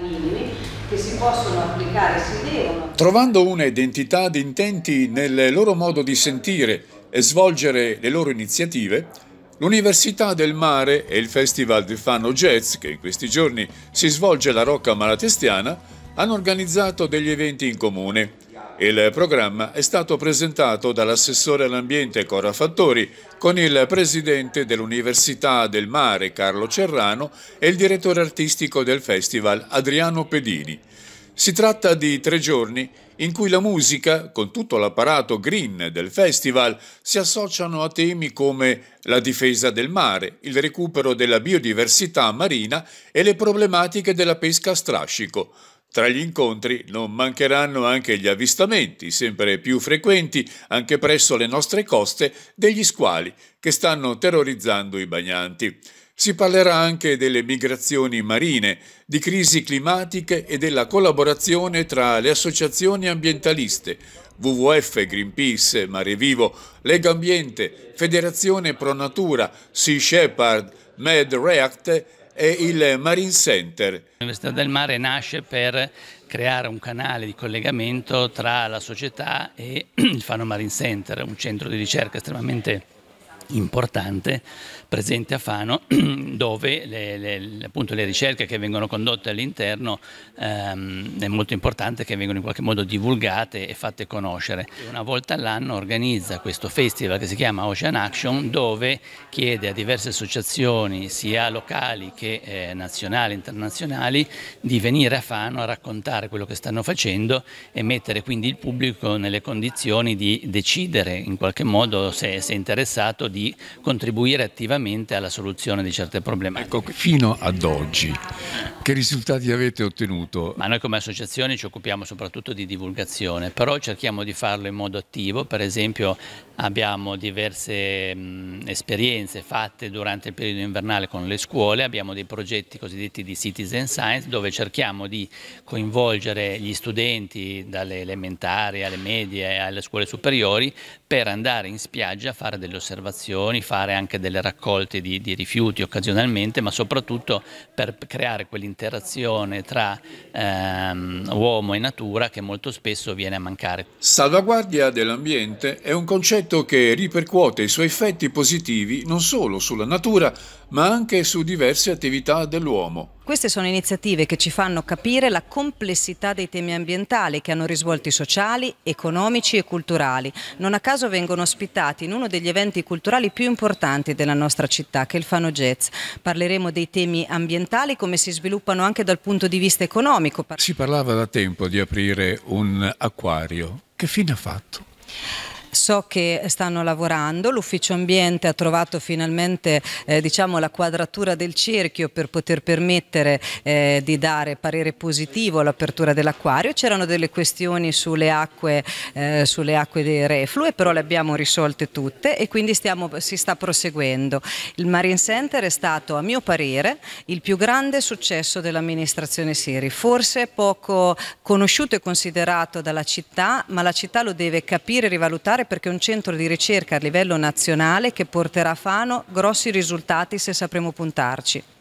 minimi che si possono applicare, si devono. Trovando un'identità identità di intenti nel loro modo di sentire e svolgere le loro iniziative, l'Università del Mare e il Festival di Fano Jazz, che in questi giorni si svolge alla Rocca Malatestiana, hanno organizzato degli eventi in comune. Il programma è stato presentato dall'assessore all'ambiente Cora Fattori con il presidente dell'Università del Mare Carlo Cerrano e il direttore artistico del festival Adriano Pedini. Si tratta di tre giorni in cui la musica, con tutto l'apparato green del festival, si associano a temi come la difesa del mare, il recupero della biodiversità marina e le problematiche della pesca a strascico. Tra gli incontri non mancheranno anche gli avvistamenti, sempre più frequenti anche presso le nostre coste, degli squali che stanno terrorizzando i bagnanti. Si parlerà anche delle migrazioni marine, di crisi climatiche e della collaborazione tra le associazioni ambientaliste, WWF, Greenpeace, Mare Vivo, Lega Ambiente, Federazione Pro Natura, Sea Shepherd, Med React e il Marine Center. L'Università del Mare nasce per creare un canale di collegamento tra la società e il Fano Marine Center, un centro di ricerca estremamente importante presente a Fano dove le, le, appunto le ricerche che vengono condotte all'interno ehm, è molto importante che vengano in qualche modo divulgate e fatte conoscere. Una volta all'anno organizza questo festival che si chiama Ocean Action dove chiede a diverse associazioni sia locali che eh, nazionali, internazionali di venire a Fano a raccontare quello che stanno facendo e mettere quindi il pubblico nelle condizioni di decidere in qualche modo se, se è interessato di di contribuire attivamente alla soluzione di certe problematiche. Ecco, fino ad oggi che risultati avete ottenuto? Ma noi come associazione ci occupiamo soprattutto di divulgazione, però cerchiamo di farlo in modo attivo, per esempio abbiamo diverse mh, mm, esperienze fatte durante il periodo invernale con le scuole, abbiamo dei progetti cosiddetti di citizen science dove cerchiamo di coinvolgere gli studenti dalle elementari alle medie alle scuole superiori per andare in spiaggia a fare delle osservazioni segnalazioni, fare anche delle raccolte di, di rifiuti occasionalmente, ma soprattutto per creare quell'interazione tra ehm, uomo e natura che molto spesso viene a mancare. Salvaguardia dell'ambiente è un concetto che ripercuote i suoi effetti positivi non solo sulla natura, ma anche su diverse attività dell'uomo. Queste sono iniziative che ci fanno capire la complessità dei temi ambientali che hanno risvolti sociali, economici e culturali. Non a caso vengono ospitati in uno degli eventi culturali più importanti della nostra città, che è il Fano Jazz. Parleremo dei temi ambientali, come si sviluppano anche dal punto di vista economico. Si parlava da tempo di aprire un acquario. Che fine ha fatto? so che stanno lavorando, l'ufficio ambiente ha trovato finalmente eh, diciamo, la quadratura del cerchio per poter permettere eh, di dare parere positivo all'apertura dell'acquario, c'erano delle questioni sulle acque, eh, sulle acque dei reflue però le abbiamo risolte tutte e quindi stiamo, si sta proseguendo. Il Marine Center è stato a mio parere il più grande successo dell'amministrazione Siri, forse poco conosciuto e considerato dalla città ma la città lo deve capire e rivalutare perché perché è un centro di ricerca a livello nazionale che porterà a Fano grossi risultati se sapremo puntarci.